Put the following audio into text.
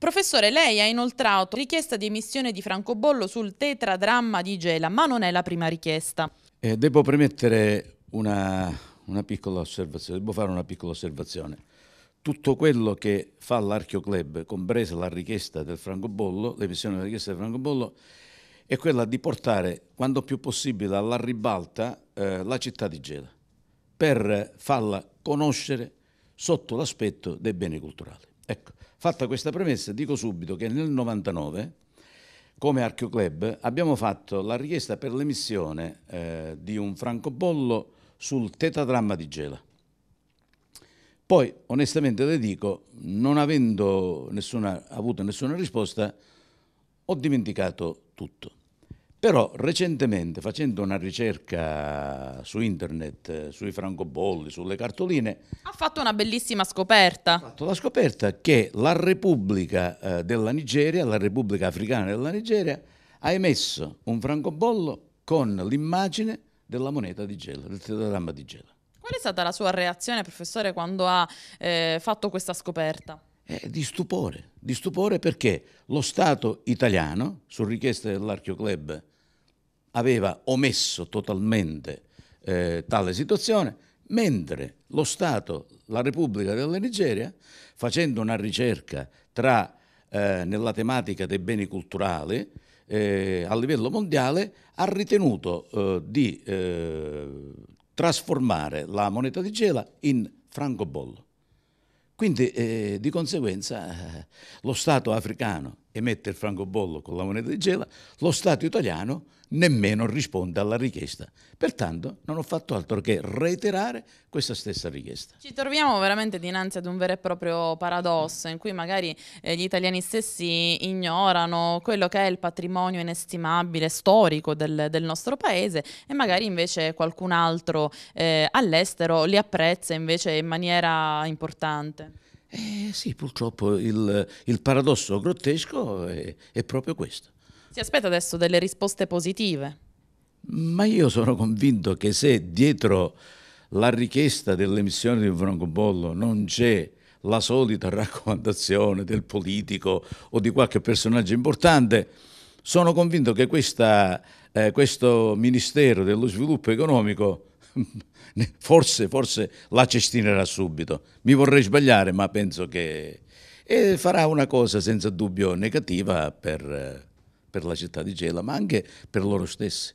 Professore, lei ha inoltrato richiesta di emissione di francobollo sul tetradramma di Gela, ma non è la prima richiesta. Eh, devo premettere una, una piccola osservazione, devo fare una piccola osservazione. Tutto quello che fa l'Archeo Club, compresa la richiesta del francobollo, l'emissione della richiesta del francobollo, è quella di portare quanto più possibile alla ribalta eh, la città di Gela per farla conoscere sotto l'aspetto dei beni culturali. Ecco, fatta questa premessa, dico subito che nel 99, come Archeo Club, abbiamo fatto la richiesta per l'emissione eh, di un francobollo sul tetadramma di Gela. Poi, onestamente le dico, non avendo nessuna, avuto nessuna risposta, ho dimenticato tutto. Però recentemente facendo una ricerca su internet, eh, sui francobolli, sulle cartoline... Ha fatto una bellissima scoperta. Ha fatto la scoperta che la Repubblica eh, della Nigeria, la Repubblica Africana della Nigeria, ha emesso un francobollo con l'immagine della moneta di gela, del telegramma di gela. Qual è stata la sua reazione, professore, quando ha eh, fatto questa scoperta? Eh, di stupore, di stupore perché lo Stato italiano, su richiesta dell'Archeo Club aveva omesso totalmente eh, tale situazione, mentre lo Stato, la Repubblica della Nigeria, facendo una ricerca tra, eh, nella tematica dei beni culturali eh, a livello mondiale, ha ritenuto eh, di eh, trasformare la moneta di Gela in francobollo. Quindi eh, di conseguenza eh, lo Stato africano emette il francobollo con la moneta di gela, lo Stato italiano nemmeno risponde alla richiesta. Pertanto non ho fatto altro che reiterare questa stessa richiesta. Ci troviamo veramente dinanzi ad un vero e proprio paradosso in cui magari eh, gli italiani stessi ignorano quello che è il patrimonio inestimabile storico del, del nostro paese e magari invece qualcun altro eh, all'estero li apprezza invece in maniera importante. Eh, sì, purtroppo il, il paradosso grottesco è, è proprio questo. Si aspetta adesso delle risposte positive. Ma io sono convinto che se dietro la richiesta dell'emissione di francobollo non c'è la solita raccomandazione del politico o di qualche personaggio importante, sono convinto che questa, eh, questo Ministero dello Sviluppo Economico forse, forse la cestinerà subito. Mi vorrei sbagliare, ma penso che e farà una cosa senza dubbio negativa per, per la città di Gela, ma anche per loro stessi.